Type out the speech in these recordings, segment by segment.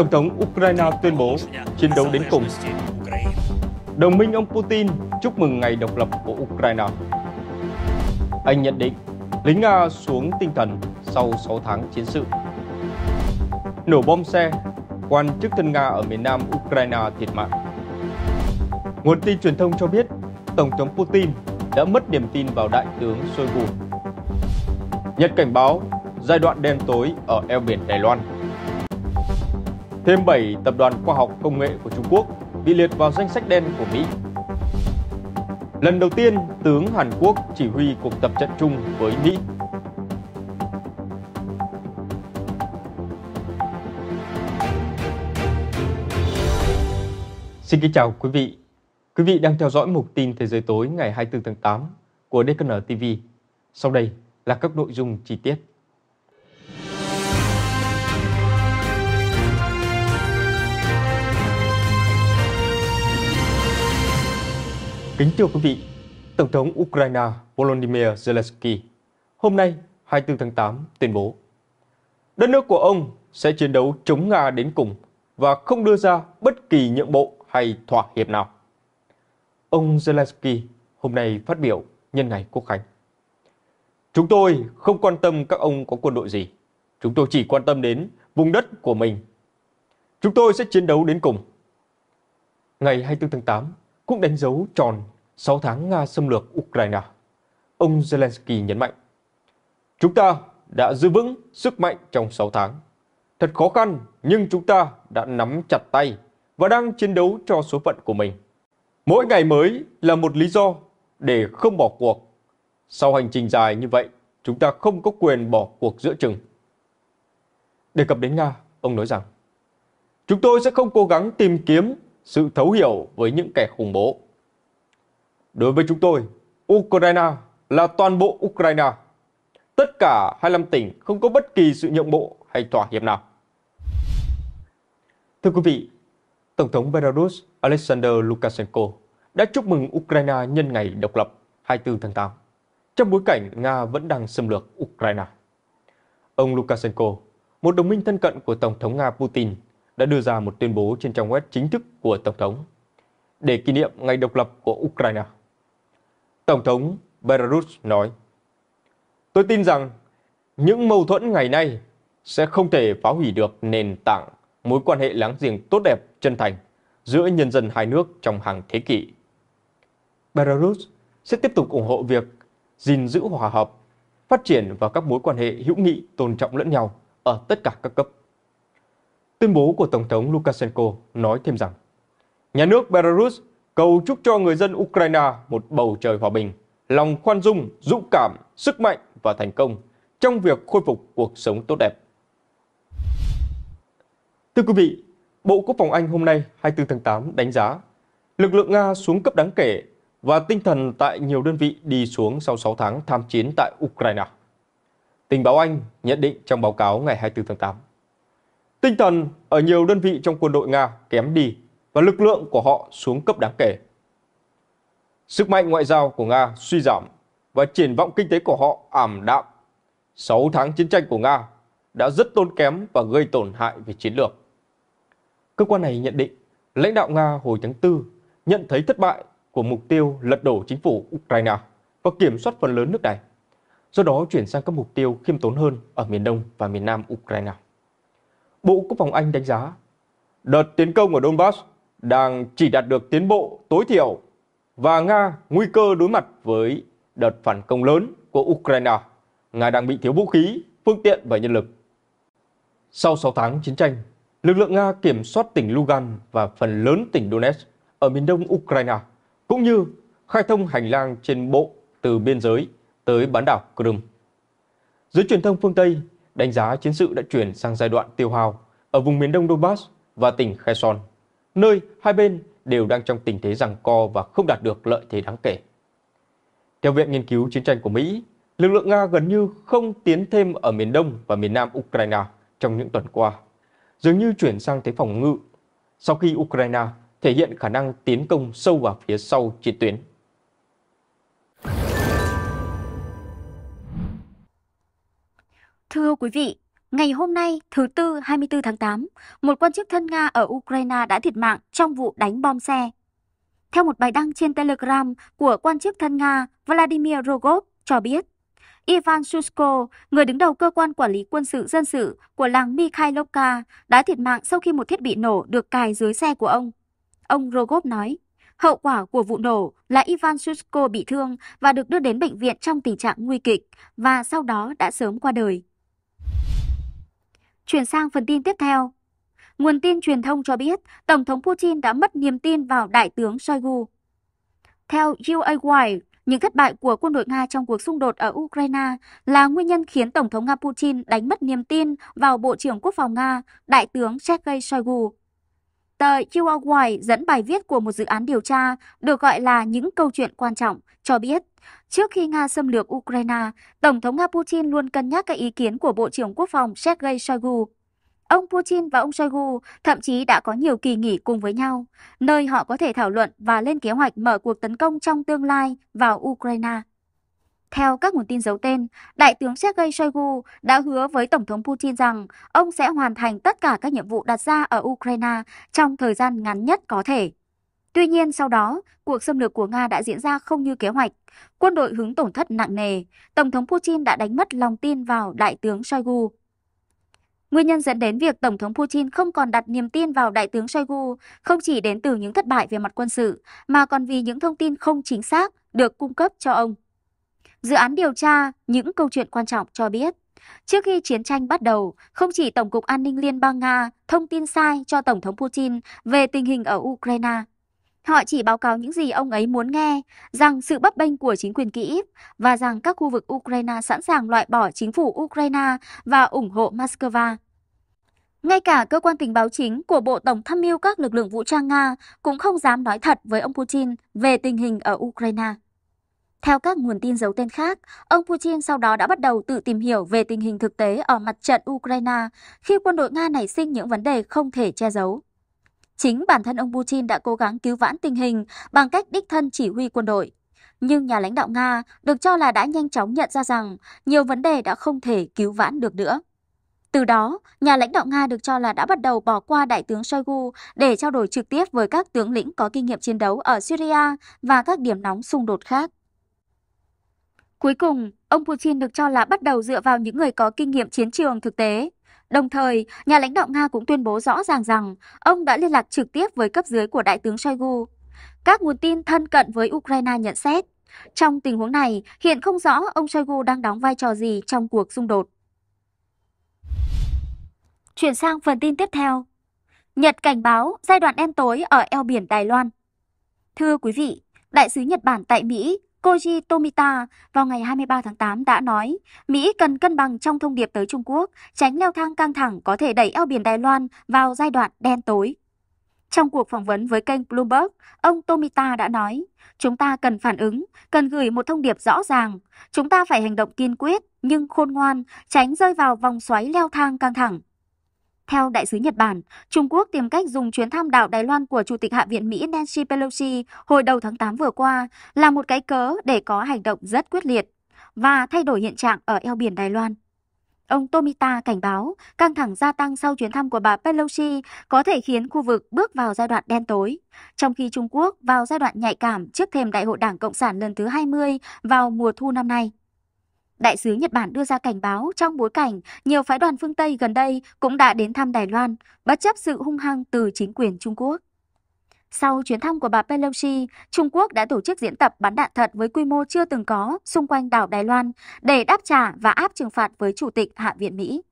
Tổng thống Ukraine tuyên bố chiến đấu đến cùng. Đồng minh ông Putin chúc mừng ngày độc lập của Ukraine. Anh nhận định lính Nga xuống tinh thần sau 6 tháng chiến sự. Nổ bom xe, quan chức thân Nga ở miền nam Ukraine thiệt mạng. Nguồn tin truyền thông cho biết Tổng thống Putin đã mất niềm tin vào Đại tướng Shoigu. Nhật cảnh báo giai đoạn đen tối ở eo biển Đài Loan. Thêm 7 tập đoàn khoa học công nghệ của Trung Quốc bị liệt vào danh sách đen của Mỹ. Lần đầu tiên, tướng Hàn Quốc chỉ huy cuộc tập trận chung với Mỹ. Xin kính chào quý vị. Quý vị đang theo dõi mục tin Thế giới tối ngày 24 tháng 8 của DKN TV. Sau đây là các nội dung chi tiết. Kính thưa quý vị, Tổng thống Ukraine Volodymyr Zelensky hôm nay 24 tháng 8 tuyên bố đất nước của ông sẽ chiến đấu chống Nga đến cùng và không đưa ra bất kỳ nhượng bộ hay thỏa hiệp nào. Ông Zelensky hôm nay phát biểu nhân ngày Quốc khánh. Chúng tôi không quan tâm các ông có quân đội gì. Chúng tôi chỉ quan tâm đến vùng đất của mình. Chúng tôi sẽ chiến đấu đến cùng. Ngày 24 tháng 8, cũng đánh dấu tròn 6 tháng Nga xâm lược Ukraine. Ông Zelensky nhấn mạnh, Chúng ta đã giữ vững sức mạnh trong 6 tháng. Thật khó khăn, nhưng chúng ta đã nắm chặt tay và đang chiến đấu cho số phận của mình. Mỗi ngày mới là một lý do để không bỏ cuộc. Sau hành trình dài như vậy, chúng ta không có quyền bỏ cuộc giữa chừng. Đề cập đến Nga, ông nói rằng, Chúng tôi sẽ không cố gắng tìm kiếm sự thấu hiểu với những kẻ khủng bố. Đối với chúng tôi, Ukraine là toàn bộ Ukraine. Tất cả 25 tỉnh không có bất kỳ sự nhượng bộ hay thỏa hiệp nào. Thưa quý vị, Tổng thống Belarus Alexander Lukashenko đã chúc mừng Ukraine nhân ngày độc lập 24 tháng 8, trong bối cảnh Nga vẫn đang xâm lược Ukraine. Ông Lukashenko, một đồng minh thân cận của Tổng thống Nga Putin, đã đưa ra một tuyên bố trên trang web chính thức của Tổng thống để kỷ niệm ngày độc lập của Ukraine. Tổng thống Belarus nói, Tôi tin rằng những mâu thuẫn ngày nay sẽ không thể phá hủy được nền tảng mối quan hệ láng giềng tốt đẹp, chân thành giữa nhân dân hai nước trong hàng thế kỷ. Belarus sẽ tiếp tục ủng hộ việc gìn giữ hòa hợp, phát triển và các mối quan hệ hữu nghị tôn trọng lẫn nhau ở tất cả các cấp. Tuyên bố của Tổng thống Lukashenko nói thêm rằng Nhà nước Belarus cầu chúc cho người dân Ukraine một bầu trời hòa bình, lòng khoan dung, dũng cảm, sức mạnh và thành công trong việc khôi phục cuộc sống tốt đẹp. Thưa quý vị, Bộ Quốc phòng Anh hôm nay 24 tháng 8 đánh giá lực lượng Nga xuống cấp đáng kể và tinh thần tại nhiều đơn vị đi xuống sau 6 tháng tham chiến tại Ukraine. Tình báo Anh nhận định trong báo cáo ngày 24 tháng 8. Tinh thần ở nhiều đơn vị trong quân đội Nga kém đi và lực lượng của họ xuống cấp đáng kể. Sức mạnh ngoại giao của Nga suy giảm và triển vọng kinh tế của họ ảm đạm. 6 tháng chiến tranh của Nga đã rất tốn kém và gây tổn hại về chiến lược. Cơ quan này nhận định lãnh đạo Nga hồi tháng 4 nhận thấy thất bại của mục tiêu lật đổ chính phủ Ukraine và kiểm soát phần lớn nước này, do đó chuyển sang các mục tiêu khiêm tốn hơn ở miền Đông và miền Nam Ukraine. Bộ Quốc phòng Anh đánh giá đợt tiến công ở Donbass đang chỉ đạt được tiến bộ tối thiểu và Nga nguy cơ đối mặt với đợt phản công lớn của Ukraine. Nga đang bị thiếu vũ khí, phương tiện và nhân lực. Sau 6 tháng chiến tranh, lực lượng Nga kiểm soát tỉnh Lugan và phần lớn tỉnh Donetsk ở miền đông Ukraine, cũng như khai thông hành lang trên bộ từ biên giới tới bán đảo Crimea. Giới truyền thông phương Tây đánh giá chiến sự đã chuyển sang giai đoạn tiêu hao ở vùng miền đông Donbass và tỉnh Kherson, nơi hai bên đều đang trong tình thế giằng co và không đạt được lợi thế đáng kể. Theo Viện Nghiên cứu Chiến tranh của Mỹ, lực lượng Nga gần như không tiến thêm ở miền đông và miền nam Ukraine trong những tuần qua, dường như chuyển sang thế phòng ngự sau khi Ukraine thể hiện khả năng tiến công sâu vào phía sau chiến tuyến. Thưa quý vị, ngày hôm nay, thứ Tư 24 tháng 8, một quan chức thân Nga ở Ukraine đã thiệt mạng trong vụ đánh bom xe. Theo một bài đăng trên Telegram của quan chức thân Nga Vladimir Rogov cho biết, Ivan Susko, người đứng đầu cơ quan quản lý quân sự dân sự của làng Mikhailovka, đã thiệt mạng sau khi một thiết bị nổ được cài dưới xe của ông. Ông Rogov nói, hậu quả của vụ nổ là Ivan Susko bị thương và được đưa đến bệnh viện trong tình trạng nguy kịch và sau đó đã sớm qua đời. Chuyển sang phần tin tiếp theo. Nguồn tin truyền thông cho biết Tổng thống Putin đã mất niềm tin vào Đại tướng Shoigu. Theo UA Wire, những thất bại của quân đội Nga trong cuộc xung đột ở Ukraine là nguyên nhân khiến Tổng thống Nga Putin đánh mất niềm tin vào Bộ trưởng Quốc phòng Nga, Đại tướng Sergei Shoigu. Tờ Chihuahua dẫn bài viết của một dự án điều tra được gọi là những câu chuyện quan trọng, cho biết trước khi Nga xâm lược Ukraine, Tổng thống Nga Putin luôn cân nhắc các ý kiến của Bộ trưởng Quốc phòng Sergei Shoigu. Ông Putin và ông Shoigu thậm chí đã có nhiều kỳ nghỉ cùng với nhau, nơi họ có thể thảo luận và lên kế hoạch mở cuộc tấn công trong tương lai vào Ukraine. Theo các nguồn tin giấu tên, Đại tướng Sergei Shoigu đã hứa với Tổng thống Putin rằng ông sẽ hoàn thành tất cả các nhiệm vụ đặt ra ở Ukraine trong thời gian ngắn nhất có thể. Tuy nhiên sau đó, cuộc xâm lược của Nga đã diễn ra không như kế hoạch. Quân đội hứng tổn thất nặng nề, Tổng thống Putin đã đánh mất lòng tin vào Đại tướng Shoigu. Nguyên nhân dẫn đến việc Tổng thống Putin không còn đặt niềm tin vào Đại tướng Shoigu không chỉ đến từ những thất bại về mặt quân sự, mà còn vì những thông tin không chính xác được cung cấp cho ông. Dự án điều tra những câu chuyện quan trọng cho biết, trước khi chiến tranh bắt đầu, không chỉ Tổng cục An ninh Liên bang Nga thông tin sai cho Tổng thống Putin về tình hình ở Ukraine. Họ chỉ báo cáo những gì ông ấy muốn nghe, rằng sự bấp bênh của chính quyền Kyiv và rằng các khu vực Ukraine sẵn sàng loại bỏ chính phủ Ukraine và ủng hộ Moscow. Ngay cả cơ quan tình báo chính của Bộ Tổng tham mưu các lực lượng vũ trang Nga cũng không dám nói thật với ông Putin về tình hình ở Ukraine. Theo các nguồn tin giấu tên khác, ông Putin sau đó đã bắt đầu tự tìm hiểu về tình hình thực tế ở mặt trận Ukraine khi quân đội Nga nảy sinh những vấn đề không thể che giấu. Chính bản thân ông Putin đã cố gắng cứu vãn tình hình bằng cách đích thân chỉ huy quân đội. Nhưng nhà lãnh đạo Nga được cho là đã nhanh chóng nhận ra rằng nhiều vấn đề đã không thể cứu vãn được nữa. Từ đó, nhà lãnh đạo Nga được cho là đã bắt đầu bỏ qua đại tướng Shoigu để trao đổi trực tiếp với các tướng lĩnh có kinh nghiệm chiến đấu ở Syria và các điểm nóng xung đột khác. Cuối cùng, ông Putin được cho là bắt đầu dựa vào những người có kinh nghiệm chiến trường thực tế. Đồng thời, nhà lãnh đạo Nga cũng tuyên bố rõ ràng rằng ông đã liên lạc trực tiếp với cấp dưới của Đại tướng Shoigu. Các nguồn tin thân cận với Ukraine nhận xét, trong tình huống này, hiện không rõ ông Shoigu đang đóng vai trò gì trong cuộc xung đột. Chuyển sang phần tin tiếp theo. Nhật cảnh báo giai đoạn đen tối ở eo biển Đài Loan. Thưa quý vị, Đại sứ Nhật Bản tại Mỹ Koji Tomita vào ngày 23 tháng 8 đã nói Mỹ cần cân bằng trong thông điệp tới Trung Quốc, tránh leo thang căng thẳng có thể đẩy eo biển Đài Loan vào giai đoạn đen tối. Trong cuộc phỏng vấn với kênh Bloomberg, ông Tomita đã nói, chúng ta cần phản ứng, cần gửi một thông điệp rõ ràng. Chúng ta phải hành động kiên quyết, nhưng khôn ngoan, tránh rơi vào vòng xoáy leo thang căng thẳng. Theo đại sứ Nhật Bản, Trung Quốc tìm cách dùng chuyến thăm đảo Đài Loan của Chủ tịch Hạ viện Mỹ Nancy Pelosi hồi đầu tháng 8 vừa qua là một cái cớ để có hành động rất quyết liệt và thay đổi hiện trạng ở eo biển Đài Loan. Ông Tomita cảnh báo căng thẳng gia tăng sau chuyến thăm của bà Pelosi có thể khiến khu vực bước vào giai đoạn đen tối, trong khi Trung Quốc vào giai đoạn nhạy cảm trước thềm Đại hội Đảng Cộng sản lần thứ 20 vào mùa thu năm nay. Đại sứ Nhật Bản đưa ra cảnh báo trong bối cảnh nhiều phái đoàn phương Tây gần đây cũng đã đến thăm Đài Loan, bất chấp sự hung hăng từ chính quyền Trung Quốc. Sau chuyến thăm của bà Pelosi, Trung Quốc đã tổ chức diễn tập bắn đạn thật với quy mô chưa từng có xung quanh đảo Đài Loan để đáp trả và áp trừng phạt với Chủ tịch Hạ viện Mỹ.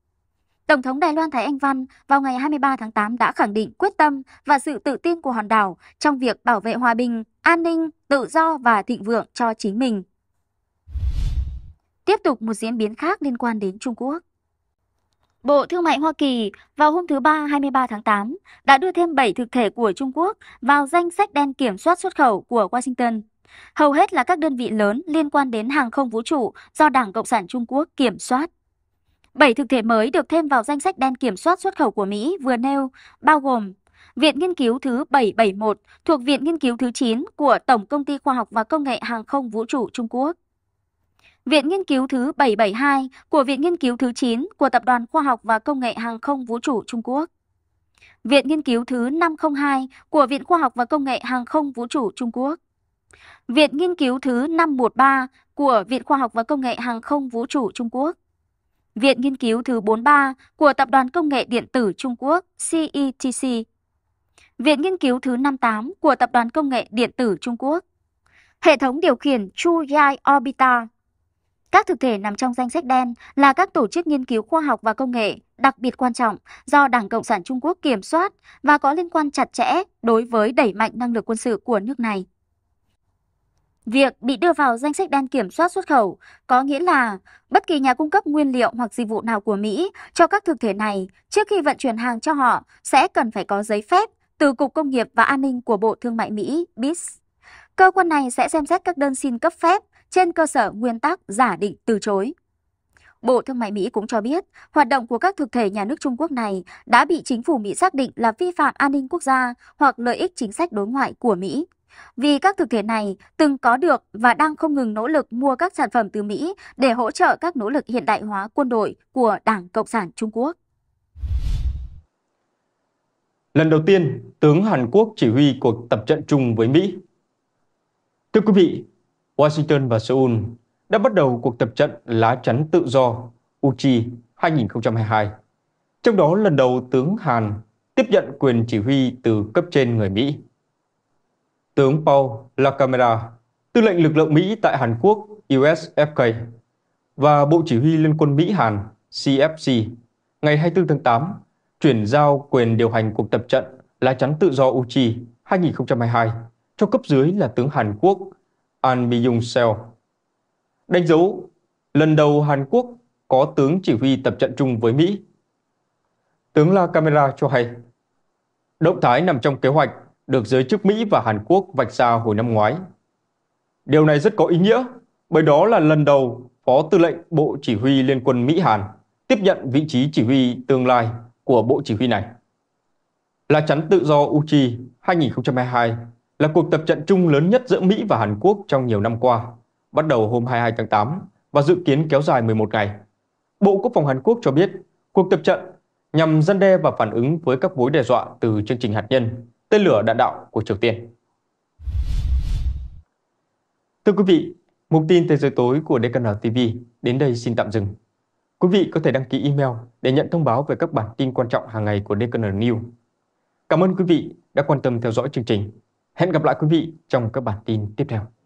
Tổng thống Đài Loan Thái Anh Văn vào ngày 23 tháng 8 đã khẳng định quyết tâm và sự tự tin của hòn đảo trong việc bảo vệ hòa bình, an ninh, tự do và thịnh vượng cho chính mình Tiếp tục một diễn biến khác liên quan đến Trung Quốc. Bộ Thương mại Hoa Kỳ vào hôm thứ Ba 23 tháng 8 đã đưa thêm 7 thực thể của Trung Quốc vào danh sách đen kiểm soát xuất khẩu của Washington. Hầu hết là các đơn vị lớn liên quan đến hàng không vũ trụ do Đảng Cộng sản Trung Quốc kiểm soát. 7 thực thể mới được thêm vào danh sách đen kiểm soát xuất khẩu của Mỹ vừa nêu, bao gồm Viện Nghiên cứu thứ 771 thuộc Viện Nghiên cứu thứ 9 của Tổng Công ty Khoa học và Công nghệ Hàng không Vũ trụ Trung Quốc. Viện Nghiên cứu thứ 772 của Viện Nghiên cứu thứ 9 của Tập đoàn Khoa học và Công nghệ Hàng không Vũ trụ Trung Quốc. Viện Nghiên cứu thứ 502 của Viện Khoa học và Công nghệ Hàng không Vũ trụ Trung Quốc. Viện Nghiên cứu thứ 513 của Viện Khoa học và Công nghệ Hàng không Vũ trụ Trung Quốc. Viện Nghiên cứu thứ 43 của Tập đoàn Công nghệ Điện tử Trung Quốc CETC. E Viện Nghiên cứu thứ 58 của Tập đoàn Công nghệ Điện tử Trung Quốc. Hệ thống điều khiển Chu Yai Orbital. Các thực thể nằm trong danh sách đen là các tổ chức nghiên cứu khoa học và công nghệ đặc biệt quan trọng do Đảng Cộng sản Trung Quốc kiểm soát và có liên quan chặt chẽ đối với đẩy mạnh năng lực quân sự của nước này. Việc bị đưa vào danh sách đen kiểm soát xuất khẩu có nghĩa là bất kỳ nhà cung cấp nguyên liệu hoặc dịch vụ nào của Mỹ cho các thực thể này trước khi vận chuyển hàng cho họ sẽ cần phải có giấy phép từ Cục Công nghiệp và An ninh của Bộ Thương mại Mỹ BIS. Cơ quan này sẽ xem xét các đơn xin cấp phép trên cơ sở nguyên tắc giả định từ chối. Bộ Thương mại Mỹ cũng cho biết, hoạt động của các thực thể nhà nước Trung Quốc này đã bị chính phủ Mỹ xác định là vi phạm an ninh quốc gia hoặc lợi ích chính sách đối ngoại của Mỹ. Vì các thực thể này từng có được và đang không ngừng nỗ lực mua các sản phẩm từ Mỹ để hỗ trợ các nỗ lực hiện đại hóa quân đội của Đảng Cộng sản Trung Quốc. Lần đầu tiên, tướng Hàn Quốc chỉ huy cuộc tập trận chung với Mỹ. Thưa quý vị, Washington và Seoul đã bắt đầu cuộc tập trận lá chắn tự do Uchi 2022. Trong đó lần đầu tướng Hàn tiếp nhận quyền chỉ huy từ cấp trên người Mỹ. Tướng Paul LaCamera, tư lệnh lực lượng Mỹ tại Hàn Quốc USFK và Bộ Chỉ huy Liên quân Mỹ Hàn CFC ngày 24 tháng 8 chuyển giao quyền điều hành cuộc tập trận lá chắn tự do Uchi 2022 cho cấp dưới là tướng Hàn Quốc An Byung Seo. Đánh dấu lần đầu Hàn Quốc có tướng chỉ huy tập trận chung với Mỹ. Tướng La Camera cho hay, động thái nằm trong kế hoạch được giới chức Mỹ và Hàn Quốc vạch ra hồi năm ngoái. Điều này rất có ý nghĩa, bởi đó là lần đầu Phó Tư lệnh Bộ Chỉ huy Liên quân Mỹ-Hàn tiếp nhận vị trí chỉ huy tương lai của Bộ Chỉ huy này. Lá chắn tự do Uchi 2022 là cuộc tập trận chung lớn nhất giữa Mỹ và Hàn Quốc trong nhiều năm qua, bắt đầu hôm 22 tháng 8 và dự kiến kéo dài 11 ngày. Bộ Quốc phòng Hàn Quốc cho biết cuộc tập trận nhằm dân đe và phản ứng với các mối đe dọa từ chương trình hạt nhân, tên lửa đạn đạo của Triều Tiên. Thưa quý vị, mục tin Thế giới tối của DKN TV đến đây xin tạm dừng. Quý vị có thể đăng ký email để nhận thông báo về các bản tin quan trọng hàng ngày của DKN News. Cảm ơn quý vị đã quan tâm theo dõi chương trình. Hẹn gặp lại quý vị trong các bản tin tiếp theo.